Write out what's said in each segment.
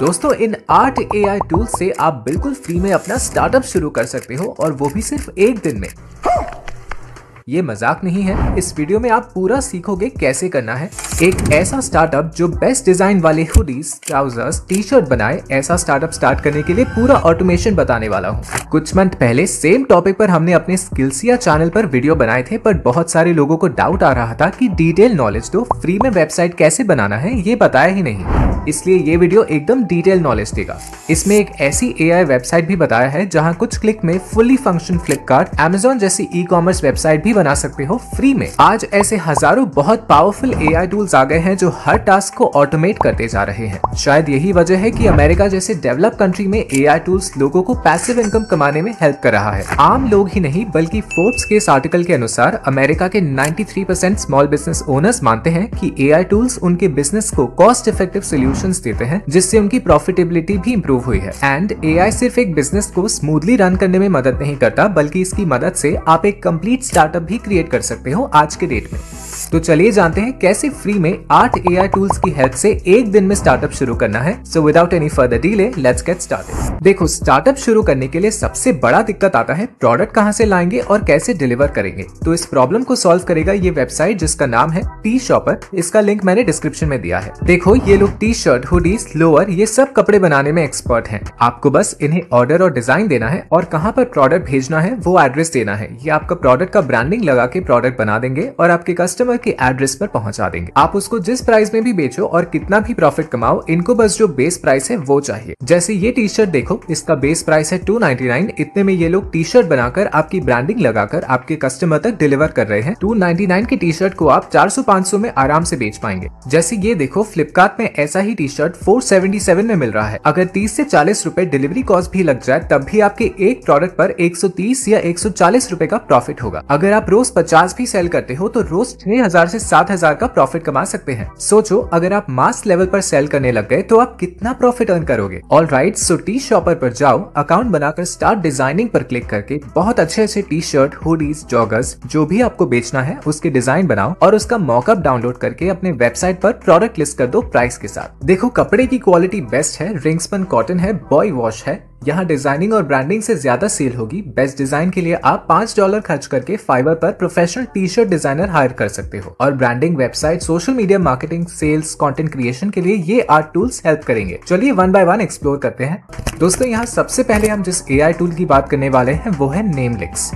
दोस्तों इन art A I tool से आप बिल्कुल फ्री में अपना स्टार्टअप शुरू कर सकते हो और वो भी सिर्फ एक दिन में ये मजाक नहीं है इस वीडियो में आप पूरा सीखोगे कैसे करना है एक ऐसा स्टार्टअप जो बेस्ट डिजाइन वाले हुडीज ट्राउजर्स टी शर्ट बनाए ऐसा स्टार्टअप स्टार्ट करने के लिए पूरा ऑटोमेशन बताने वाला हूँ कुछ मंथ पहले सेम टॉपिक पर हमने अपने स्किल्सिया चैनल पर वीडियो बनाए थे पर बहुत सारे लोगों को डाउट आ रहा था कि डिटेल नॉलेज तो फ्री में वेबसाइट कैसे बनाना है ये बताया ही नहीं इसलिए ये वीडियो एकदम डिटेल नॉलेज देगा इसमें एक ऐसी ए वेबसाइट भी बताया है जहाँ कुछ क्लिक में फुल्ली फंक्शन फ्लिपकार्ट एमेजोन जैसी ई कॉमर्स वेबसाइट भी बना सकते हो फ्री में आज ऐसे हजारों बहुत पावरफुल आई टूल्स आ गए हैं जो हर टास्क को ऑटोमेट करते जा रहे हैं शायद यही वजह है कि अमेरिका जैसे डेवलप कंट्री में आई टूल्स लोगो को पैसिव इनकम कमाने में हेल्प कर रहा है आम लोग ही नहीं बल्कि फोर्ब्स के इस आर्टिकल के अनुसार अमेरिका के 93% स्मॉल बिजनेस ओनर्स मानते हैं कि एआई टूल्स उनके बिजनेस को कॉस्ट इफेक्टिव सोल्यूशन सोल्यूशन देते हैं जिससे उनकी प्रॉफिटेबिलिटी भी इम्प्रूव हुई है एंड ए सिर्फ एक बिजनेस को स्मूथली रन करने में मदद नहीं करता बल्कि इसकी मदद से आप एक कंप्लीट स्टार्टअप भी क्रिएट कर सकते हो आज के डेट में तो चलिए जानते हैं कैसे फ्री में आठ ए टूल्स की हेल्प से एक दिन में स्टार्टअप शुरू करना है so without any further delay let's get started देखो स्टार्टअप शुरू करने के लिए सबसे बड़ा दिक्कत आता है प्रोडक्ट कहाँ से लाएंगे और कैसे डिलीवर करेंगे तो इस प्रॉब्लम को सॉल्व करेगा ये वेबसाइट जिसका नाम है टी शॉपर इसका लिंक मैंने डिस्क्रिप्शन में दिया है देखो ये लोग टी शर्ट हुडीज लोअर ये सब कपड़े बनाने में एक्सपर्ट हैं आपको बस इन्हें ऑर्डर और डिजाइन देना है और कहाँ पर प्रोडक्ट भेजना है वो एड्रेस देना है ये आपका प्रोडक्ट का ब्रांडिंग लगा के प्रोडक्ट बना देंगे और आपके कस्टमर के एड्रेस पर पहुंचा देंगे आप उसको जिस प्राइस में भी बेचो और कितना भी प्रॉफिट कमाओ इनको बस जो बेस प्राइस है वो चाहिए जैसे ये टी शर्ट देखो इसका बेस प्राइस है टू इतने में ये लोग टी शर्ट बनाकर आपकी ब्रांडिंग लगाकर आपके कस्टमर तक डिलीवर कर रहे हैं टू की टी शर्ट को आप चार सौ में आराम से बेच पाएंगे जैसे ये देखो फ्लिपकार्ट में ऐसा ही वाली टी शर्ट फोर में मिल रहा है अगर तीस ऐसी चालीस रूपए डिलीवरी कॉस्ट भी लग जाए तब भी आपके एक प्रोडक्ट पर 130 या 140 रुपए का प्रॉफिट होगा अगर आप रोज 50 भी सेल करते हो तो रोज 6000 से 7000 का प्रॉफिट कमा सकते हैं सोचो अगर आप मास लेवल पर सेल करने लग गए तो आप कितना प्रॉफिट अर्न करोगे all right so T shopper पर जाओ अकाउंट बनाकर स्टार्ट डिजाइनिंग पर क्लिक करके बहुत अच्छे अच्छे टी शर्ट हुडीज जॉगर्स जो भी आपको बेचना है उसके डिजाइन बनाओ और उसका मॉकअप डाउनलोड करके अपने वेबसाइट पर प्रोडक्ट लिस्ट कर दो प्राइस के साथ देखो कपड़े की क्वालिटी बेस्ट है पन कॉटन है बॉय वॉश है यहाँ डिजाइनिंग और ब्रांडिंग से ज्यादा सेल होगी बेस्ट डिजाइन के लिए आप पांच डॉलर खर्च करके फाइबर पर professional T shirt designer hire कर सकते हो और branding website social media marketing sales content creation के लिए ये आर्ट टूल्स हेल्प करेंगे चलिए वन बाय वन एक्सप्लोर करते हैं दोस्तों यहाँ सबसे पहले हम जिस ए टूल की बात करने वाले हैं वो है नेमलिक्स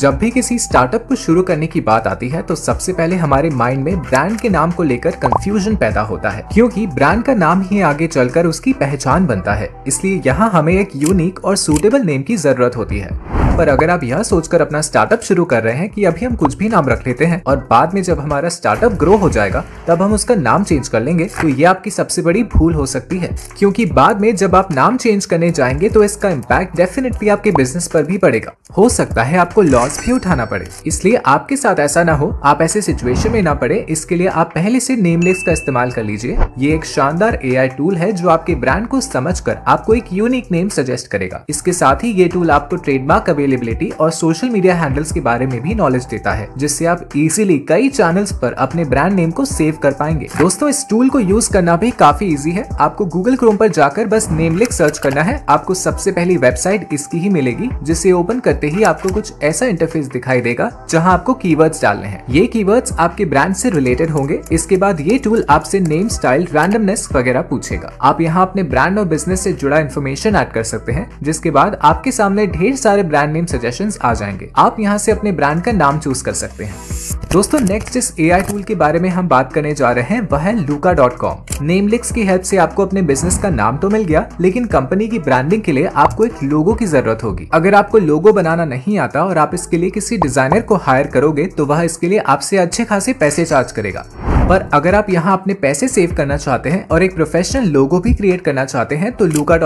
जब भी किसी स्टार्टअप को शुरू करने की बात आती है तो सबसे पहले हमारे माइंड में ब्रांड के नाम को लेकर कंफ्यूजन पैदा होता है क्योंकि ब्रांड का नाम ही आगे चलकर उसकी पहचान बनता है इसलिए यहाँ हमें एक यूनिक और सूटेबल नेम की जरूरत होती है पर अगर आप यह सोचकर अपना स्टार्टअप शुरू कर रहे हैं कि अभी हम कुछ भी नाम रख लेते हैं और बाद में जब हमारा स्टार्टअप ग्रो हो जाएगा तब हम उसका नाम चेंज कर लेंगे तो ये आपकी सबसे बड़ी भूल हो सकती है क्योंकि बाद में जब आप नाम चेंज करने जाएंगे तो इसका इम्पैक्ट डेफिनेटली आपके बिजनेस पर भी पड़ेगा हो सकता है आपको लॉस भी उठाना पड़े इसलिए आपके साथ ऐसा ना हो आप ऐसे सिचुएशन में ना पड़े इसके लिए आप पहले से नेमलेस का इस्तेमाल कर लीजिए ये एक शानदार ए टूल है जो आपके ब्रांड को समझ कर आपको एक यूनिक नेम सजेस्ट करेगा इसके साथ ही ये टूल आपको ट्रेडमार्क अवेलेबल अवेलेबिलिटी और सोशल मीडिया हैंडल्स के बारे में भी नॉलेज देता है जिससे आप इजीली कई चैनल्स पर अपने ब्रांड नेम को सेव कर पाएंगे दोस्तों इस टूल को यूज करना भी काफी इजी है आपको गूगल क्रोम पर जाकर बस नेमलिक सर्च करना है आपको सबसे पहली वेबसाइट इसकी ही मिलेगी जिसे ओपन करते ही आपको कुछ ऐसा इंटरफेस दिखाई देगा जहां आपको कीवर्ड्स डालने हैं ये कीवर्ड्स आपके ब्रांड से रिलेटेड होंगे इसके बाद ये टूल आपसे नेम स्टाइल रैंडमनेस वगैरह पूछेगा आप यहाँ अपने ब्रांड और बिजनेस से जुड़ा इन्फॉर्मेशन एड कर सकते हैं जिसके बाद आपके सामने ढेर सारे ब्रांड नेम नेम सजेशन आ जाएंगे आप यहाँ से अपने ब्रांड का नाम चूज कर सकते हैं दोस्तों नेक्स्ट जिस ए टूल के बारे में हम बात करने जा रहे हैं वह है लूका डॉट कॉम नेमलिक्स की हेल्प से आपको अपने बिजनेस का नाम तो मिल गया लेकिन कंपनी की ब्रांडिंग के लिए आपको एक लोगो की जरूरत होगी अगर आपको लोगो बनाना नहीं आता और आप इसके लिए किसी डिजाइनर को हायर करोगे तो वह इसके लिए आपसे अच्छे खासे पैसे चार्ज करेगा पर अगर आप यहाँ अपने पैसे सेव करना चाहते हैं और एक प्रोफेशनल लोगो भी क्रिएट करना चाहते हैं तो लूका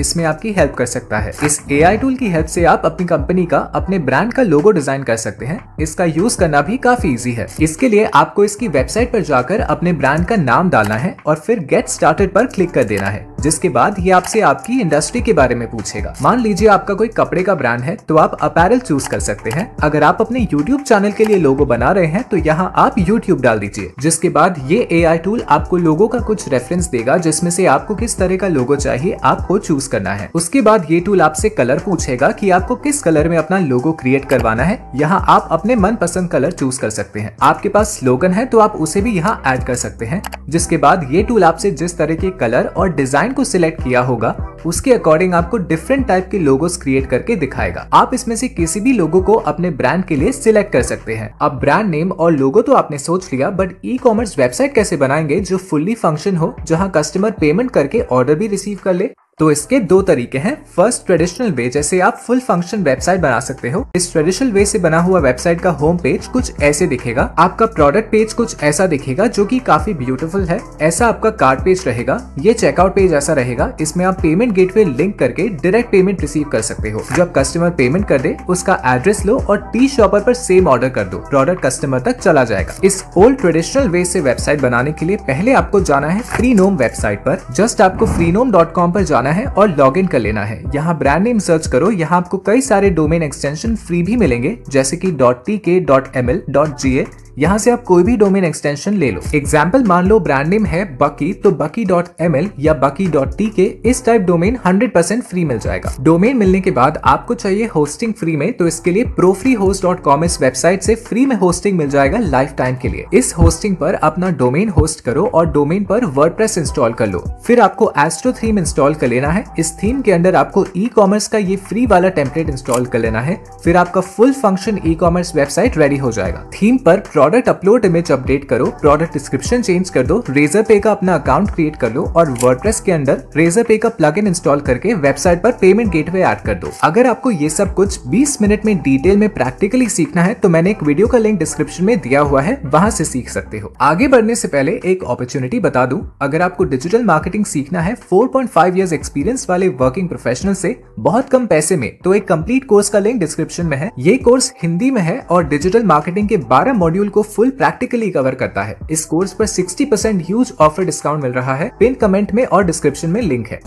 इसमें आपकी हेल्प कर सकता है इस ए टूल की हेल्प से आप अपनी कंपनी का अपने ब्रांड का लोगो डिजाइन कर सकते हैं इसका यूज करना भी काफी इजी है इसके लिए आपको इसकी वेबसाइट पर जाकर अपने ब्रांड का नाम डालना है और फिर गेट स्टार्टेड पर क्लिक कर देना है जिसके बाद ये आपसे आपकी इंडस्ट्री के बारे में पूछेगा मान लीजिए आपका कोई कपड़े का ब्रांड है तो आप अपैरल चूज कर सकते हैं अगर आप अपने यूट्यूब चैनल के लिए लोगो बना रहे हैं तो यहाँ आप यूट्यूब डाल दीजिए जिसके उसके बाद ये ए टूल आपको लोगो का कुछ रेफरेंस देगा जिसमें से आपको किस तरह का लोगो चाहिए आपको चूज करना है उसके बाद ये टूल आपसे कलर पूछेगा कि आपको किस कलर में अपना लोगो क्रिएट करवाना है यहाँ आप अपने मन पसंद कलर चूज कर सकते हैं आपके पास स्लोगन है तो आप उसे भी यहाँ ऐड कर सकते हैं जिसके बाद ये टूल आपसे जिस तरह के कलर और डिजाइन को सिलेक्ट किया होगा उसके अकॉर्डिंग आपको डिफरेंट टाइप के लोगोस क्रिएट करके दिखाएगा आप इसमें से किसी भी लोगो को अपने ब्रांड के लिए सिलेक्ट कर सकते हैं अब ब्रांड नेम और लोगो तो आपने सोच लिया बट ई कॉमर्स वेबसाइट कैसे बनाएंगे जो फुल्ली फंक्शन हो जहाँ कस्टमर पेमेंट करके ऑर्डर भी रिसीव कर ले तो इसके दो तरीके हैं फर्स्ट ट्रेडिशनल वे जैसे आप फुल फंक्शन वेबसाइट बना सकते हो इस ट्रेडिशनल वे से बना हुआ वेबसाइट का होम पेज कुछ ऐसे दिखेगा आपका प्रोडक्ट पेज कुछ ऐसा दिखेगा जो कि काफी ब्यूटीफुल है ऐसा आपका कार्ड पेज रहेगा ये चेकआउट पेज ऐसा रहेगा इसमें आप पेमेंट वे लिंक करके डायरेक्ट पेमेंट रिसीव कर सकते हो जब कस्टमर पेमेंट कर दे उसका एड्रेस लो और टी शॉपर पर सेम ऑर्डर कर दो प्रोडक्ट कस्टमर तक चला जाएगा इस ओल्ड ट्रेडिशनल वे से वेबसाइट बनाने के लिए पहले आपको जाना है फ्रीनोम वेबसाइट पर जस्ट आपको फ्रीनोम पर जाना जाना है और लॉग इन कर लेना है यहाँ ब्रांड नेम सर्च करो यहाँ आपको कई सारे डोमेन एक्सटेंशन फ्री भी मिलेंगे जैसे कि dot T K dot M L dot G A यहाँ से आप कोई भी डोमेन एक्सटेंशन ले लो एग्जाम्पल मान लो ब्रांड नेम है बकी तो बकी डॉट एम एल या बकी डॉट टी के इस type domain hundred percent free मिल जाएगा डोमेन मिलने के बाद आपको चाहिए होस्टिंग फ्री में तो इसके लिए प्रोफ्री होस्ट डॉट कॉम इस वेबसाइट से फ्री में होस्टिंग मिल जाएगा लाइफ टाइम के लिए इस होस्टिंग पर अपना डोमेन होस्ट करो और डोमेन पर वर्ड इंस्टॉल कर लो फिर आपको एस्ट्रो थीम इंस्टॉल कर लेना है इस थीम के अंदर आपको ई कॉमर्स का ये फ्री वाला टेम्पलेट इंस्टॉल कर लेना है फिर आपका full function e commerce website ready हो जाएगा थीम पर product product upload image update करो प्रोडक्ट डिस्क्रिप्शन चेंज कर दो रेजर पे का अपना अकाउंट क्रिएट कर लो और वर्डप्रेस के अंदर रेजर पे का प्लग इंस्टॉल करके वेबसाइट पर पेमेंट गेटवे ऐड कर दो अगर आपको ये सब कुछ 20 मिनट में डिटेल में प्रैक्टिकली सीखना है तो मैंने एक वीडियो का लिंक डिस्क्रिप्शन में दिया हुआ है वहाँ से सीख सकते हो आगे बढ़ने से पहले एक अपॉर्चुनिटी बता दू अगर आपको डिजिटल मार्केटिंग सीखना है फोर पॉइंट ईयर एक्सपीरियंस वाले वर्किंग प्रोफेशनल से बहुत कम पैसे में तो एक कंप्लीट कोर्स का लिंक डिस्क्रिप्शन में है ये कोर्स हिंदी में है और डिजिटल मार्केटिंग के बारह मॉड्यूल को को फुल प्रैक्टिकली कवर करता है इस कोर्स पर 60% ह्यूज ऑफर डिस्काउंट मिल रहा है पिन कमेंट में और डिस्क्रिप्शन में लिंक है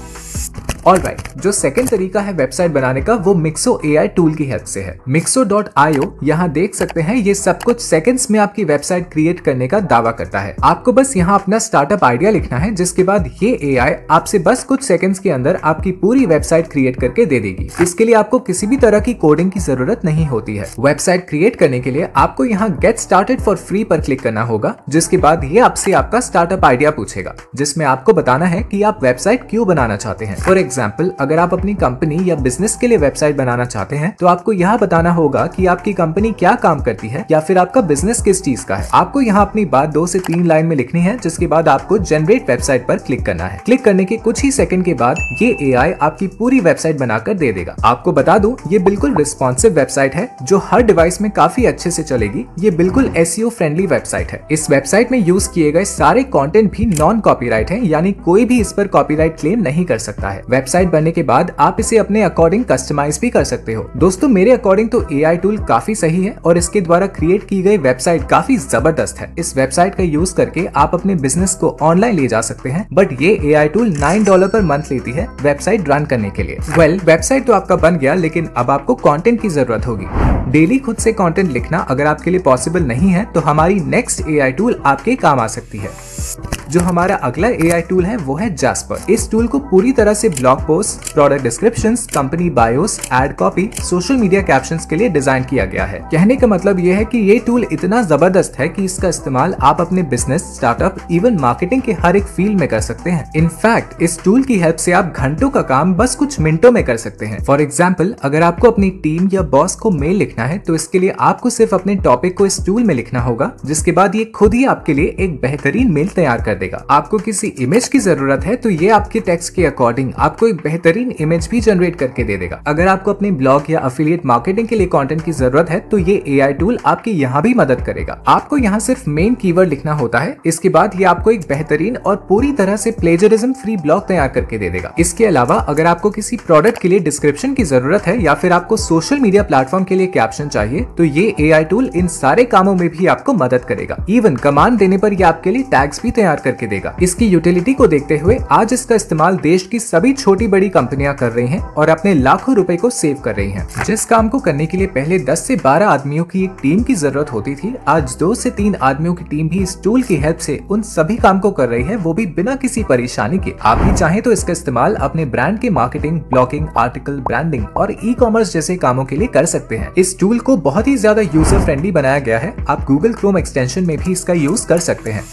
ऑल राइट right, जो सेकेंड तरीका है वेबसाइट बनाने का वो मिक्सो ए टूल की हेल्प से है मिक्सो डॉट आईओ यहाँ देख सकते हैं ये सब कुछ सेकेंड में आपकी वेबसाइट क्रिएट करने का दावा करता है आपको बस यहाँ अपना स्टार्टअप आइडिया लिखना है जिसके बाद ये ए आपसे बस कुछ सेकेंड के अंदर आपकी पूरी वेबसाइट क्रिएट करके दे देगी इसके लिए आपको किसी भी तरह की कोडिंग की जरूरत नहीं होती है वेबसाइट क्रिएट करने के लिए आपको यहाँ गेट स्टार्टेड फॉर फ्री पर क्लिक करना होगा जिसके बाद ये आपसे आपका स्टार्टअप आइडिया पूछेगा जिसमें आपको बताना है की आप वेबसाइट क्यों बनाना चाहते हैं फॉर एग्जाम्पल अगर आप अपनी कंपनी या बिजनेस के लिए वेबसाइट बनाना चाहते हैं तो आपको यह बताना होगा कि आपकी कंपनी क्या काम करती है या फिर आपका बिजनेस किस चीज का है आपको यहाँ अपनी बात दो से तीन लाइन में लिखनी है जिसके बाद आपको जनरेट वेबसाइट पर क्लिक करना है क्लिक करने के कुछ ही सेकंड के बाद ये ए आपकी पूरी वेबसाइट बनाकर दे देगा आपको बता दूं ये बिल्कुल रिस्पॉन्सिव वेबसाइट है जो हर डिवाइस में काफी अच्छे से चलेगी ये बिल्कुल एस फ्रेंडली वेबसाइट है इस वेबसाइट में यूज किए गए सारे कॉन्टेंट भी नॉन कॉपी है यानी कोई भी इस पर कॉपी क्लेम नहीं कर सकता है वेबसाइट बनने के बाद आप इसे अपने अकॉर्डिंग कस्टमाइज भी कर सकते हो दोस्तों मेरे अकॉर्डिंग तो ए टूल काफी सही है और इसके द्वारा क्रिएट की गई वेबसाइट काफी जबरदस्त है इस वेबसाइट का यूज करके आप अपने बिजनेस को ऑनलाइन ले जा सकते हैं बट ये AI tool nine dollar per month लेती है वेबसाइट रन करने के लिए वेल well, वेबसाइट तो आपका बन गया लेकिन अब आपको कॉन्टेंट की जरूरत होगी डेली खुद से कंटेंट लिखना अगर आपके लिए पॉसिबल नहीं है तो हमारी नेक्स्ट ए टूल आपके काम आ सकती है जो हमारा अगला ए टूल है वो है जास्पर इस टूल को पूरी तरह से blog post product description company bios ad copy social media caption के लिए डिजाइन किया गया है कहने का मतलब ये है की ये टूल इतना जबरदस्त है की इसका इस्तेमाल आप अपने बिजनेस स्टार्टअप इवन मार्केटिंग के हर एक फील्ड में कर सकते हैं इनफैक्ट इस टूल की हेल्प से आप घंटों का काम बस कुछ मिनटों में कर सकते हैं फॉर एग्जाम्पल अगर आपको अपनी टीम या बॉस को मेल लिखना है तो इसके लिए आपको सिर्फ अपने टॉपिक को इस टूल में लिखना होगा जिसके बाद ये खुद ही आपके लिए एक बेहतरीन मेल तैयार कर देगा आपको किसी इमेज की जरूरत है तो ये आपके टैक्स के अकॉर्डिंग आपको एक बेहतरीन इमेज भी जनरेट करके दे देगा अगर आपको अपने ब्लॉग या अफिलियट मार्केटिंग के लिए कॉन्टेंट की जरूरत है तो ये ए टूल आपकी यहाँ भी मदद करेगा आपको यहाँ सिर्फ मेन की लिखना होता है इसके बाद ये आपको एक बेहतरीन और पूरी तरह से प्लेजरिज्म फ्री ब्लॉग तैयार करके दे देगा इसके अलावा अगर आपको किसी प्रोडक्ट के लिए डिस्क्रिप्शन की जरूरत है या फिर आपको सोशल मीडिया प्लेटफॉर्म के लिए कैप्शन चाहिए तो ये ए टूल इन सारे कामों में भी आपको मदद करेगा इवन कमांड देने पर यह आपके लिए टैग्स भी तैयार कर करके देगा इसकी यूटिलिटी को देखते हुए आज इसका इस्तेमाल देश की सभी छोटी बड़ी कंपनियां कर रही हैं और अपने लाखों रुपए को सेव कर रही हैं जिस काम को करने के लिए पहले 10 से 12 आदमियों की एक टीम की जरूरत होती थी आज दो से तीन आदमियों की टीम भी इस टूल की हेल्प से उन सभी काम को कर रही है वो भी बिना किसी परेशानी के आप भी चाहे तो इसका इस्तेमाल अपने ब्रांड के मार्केटिंग ब्लॉगिंग आर्टिकल ब्रांडिंग और ई कॉमर्स जैसे कामों के लिए कर सकते हैं इस टूल को बहुत ही ज्यादा यूजर फ्रेंडली बनाया गया है आप गूगल क्रोम एक्सटेंशन में भी इसका यूज कर सकते हैं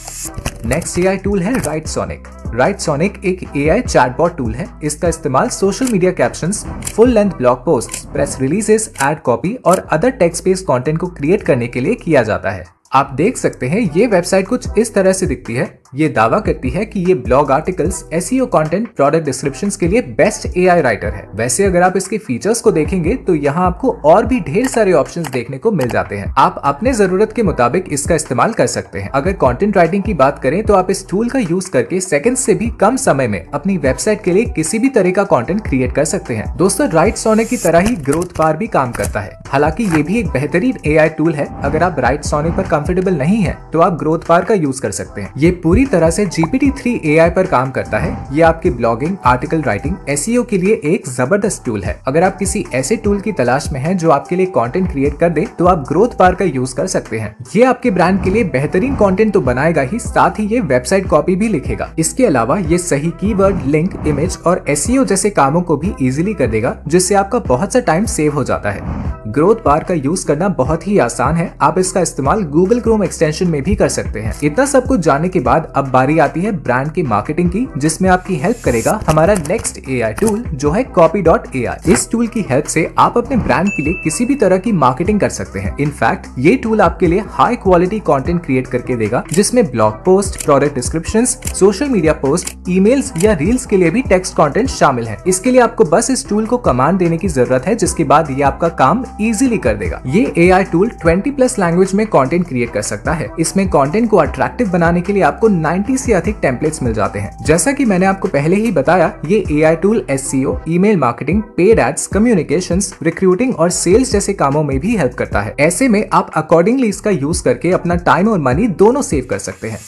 नेक्स्ट ए टूल है राइट सोनिक राइट सोनिक एक ए आई चैटबॉट टूल है इसका इस्तेमाल social media caption full length blog post press releases ad copy और अदर टेक्स्ट बेस्ड कंटेंट को क्रिएट करने के लिए किया जाता है आप देख सकते हैं ये वेबसाइट कुछ इस तरह से दिखती है ये दावा करती है कि ये blog articles S content product descriptions के लिए बेस्ट ए राइटर है वैसे अगर आप इसके फीचर्स को देखेंगे तो यहाँ आपको और भी ढेर सारे ऑप्शन देखने को मिल जाते हैं आप अपने जरूरत के मुताबिक इसका इस्तेमाल कर सकते हैं अगर कॉन्टेंट राइटिंग की बात करें तो आप इस टूल का यूज करके सेकेंड से भी कम समय में अपनी वेबसाइट के लिए किसी भी तरह का कॉन्टेंट क्रिएट कर सकते हैं दोस्तों राइट सोने की तरह ही ग्रोथ बार भी काम करता है हालांकि ये भी एक बेहतरीन ए टूल है अगर आप राइट सोने आरोप कंफर्टेबल नहीं है तो आप ग्रोथ बार का यूज कर सकते हैं ये पूरी तरह से जीपीटी थ्री ए पर काम करता है ये आपकी ब्लॉगिंग आर्टिकल राइटिंग एस के लिए एक जबरदस्त टूल है अगर आप किसी ऐसे टूल की तलाश में है जो आपके लिए कॉन्टेंट क्रिएट कर दे तो आप ग्रोथ बार का यूज कर सकते हैं ये आपके ब्रांड के लिए बेहतरीन कॉन्टेंट तो बनाएगा ही साथ ही ये वेबसाइट कॉपी भी लिखेगा इसके अलावा ये सही कीवर्ड, लिंक इमेज और एस e जैसे कामों को भी इजिली कर देगा जिससे आपका बहुत सा टाइम सेव हो जाता है ग्रोथ बार का यूज करना बहुत ही आसान है आप इसका इस्तेमाल गूगल क्रोम एक्सटेंशन में भी कर सकते हैं इतना सब कुछ जानने के बाद अब बारी आती है ब्रांड की मार्केटिंग की जिसमें आपकी हेल्प करेगा हमारा नेक्स्ट ए टूल जो है कॉपी डॉट इस टूल की हेल्प से आप अपने ब्रांड के लिए किसी भी तरह की मार्केटिंग कर सकते हैं इनफैक्ट ये टूल आपके लिए हाई क्वालिटी कॉन्टेंट क्रिएट करके देगा जिसमें blog post product description social media post emails या रील्स के लिए भी टेक्स्ट कंटेंट शामिल है इसके लिए आपको बस इस टूल को कमांड देने की जरूरत है जिसके बाद ये आपका काम इजीली कर देगा ये A I tool twenty plus language में कॉन्टेंट क्रिएट कर सकता है इसमें कॉन्टेंट को अट्रैक्टिव बनाने के लिए आपको नाइन्टी से अधिक टेम्पलेट्स मिल जाते हैं जैसा की मैंने आपको पहले ही बताया ये A I tool S C O mail marketing paid ads communication recruiting और सेल्स जैसे कामों में भी हेल्प करता है ऐसे में आप अकॉर्डिंगली इसका यूज करके अपना टाइम और मनी दोनों सेव कर सकते हैं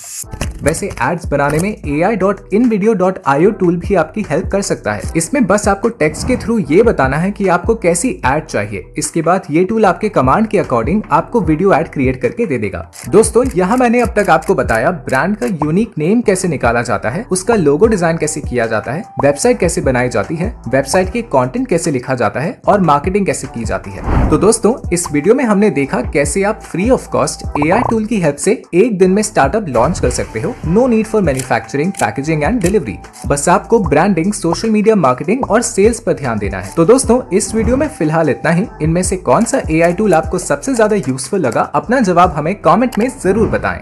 वैसे एड्स बनाने में A I dot dot in IO tool भी आपकी हेल्प कर सकता है इसमें बस आपको टेक्स्ट के थ्रू ये बताना है कि आपको कैसी एड चाहिए इसके उसके बाद ये टूल आपके कमांड के अकॉर्डिंग आपको वीडियो एड क्रिएट करके दे देगा दोस्तों यहाँ मैंने अब तक आपको बताया ब्रांड का यूनिक नेम कैसे निकाला जाता है उसका लोगो डिजाइन कैसे किया जाता है वेबसाइट कैसे बनाई जाती है वेबसाइट के कॉन्टेंट कैसे लिखा जाता है और मार्केटिंग कैसे की जाती है तो दोस्तों इस वीडियो में हमने देखा कैसे आप free of cost AI tool की हेल्प ऐसी एक दिन में स्टार्टअप लॉन्च कर सकते हो no need for manufacturing packaging and delivery बस आपको ब्रांडिंग सोशल मीडिया मार्केटिंग और सेल्स पर ध्यान देना है तो दोस्तों इस वीडियो में फिलहाल इतना ही इनमें से कौन सा ए टूल आपको सबसे ज्यादा यूजफुल लगा अपना जवाब हमें कॉमेंट में जरूर बताएं